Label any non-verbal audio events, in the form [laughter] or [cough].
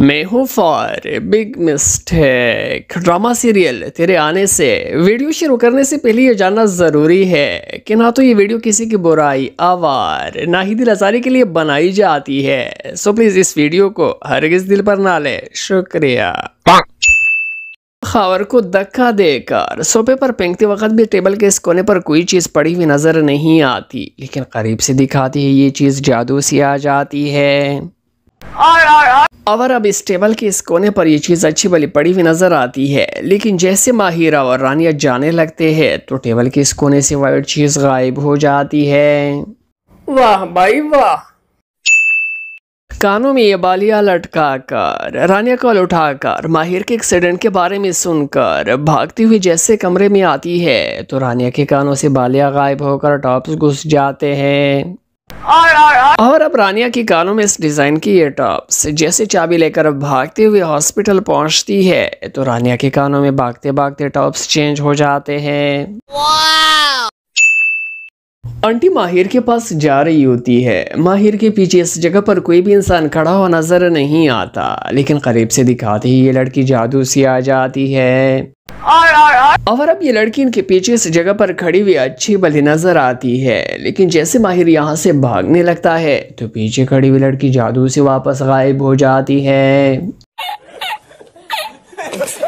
मैं हूँ for big mistake drama serial तेरे आने से वीडियो शुरू करने से पहले ये जानना ज़रूरी है कि ना तो ये वीडियो किसी की बुराई आवार ना ही दिल आजारी के लिए बनाई जाती है सो प्लीज़ इस वीडियो को हरगिज़ दिल पर ना ले शुक्रिया खबर को धक्का देकर सोफे पर पेंकते वक्त भी टेबल के इस कोने पर कोई चीज़ पड़ी हुई नज़र नहीं आती लेकिन करीब से दिखाती है ये चीज़ जादू सी आ जाती है और और और अब इस टेबल के इस कोने पर ये चीज़ अच्छी बली पड़ी हुई नज़र आती है लेकिन जैसे माहिरा और रानिया जाने लगते हैं तो टेबल के इस कोने से वाइट चीज़ गायब हो जाती है वाह भाई वाह कानों में ये बालियाँ लटका कर रानिया कॉल उठाकर माहिर के एक्सीडेंट के बारे में सुनकर भागती हुई जैसे कमरे में आती है तो रानिया के कानों से बालियाँ गायब होकर टॉप्स घुस जाते हैं और और अब रानिया की कानों में इस डिज़ाइन की ये टॉप्स जैसे चाबी लेकर अब भागते हुए हॉस्पिटल पहुंचती है तो रानिया के कानों में भागते भागते टॉप्स चेंज हो जाते हैं आंटी माहिर के पास जा रही होती है माहिर के पीछे इस जगह पर कोई भी इंसान खड़ा हुआ नजर नहीं आता लेकिन करीब से दिखाते ही ये लड़की जादू सी आ जाती है और और अब ये लड़की इनके पीछे से जगह पर खड़ी हुई अच्छी भली नजर आती है लेकिन जैसे माहिर यहाँ से भागने लगता है तो पीछे खड़ी हुई लड़की जादू से वापस गायब हो जाती है [laughs]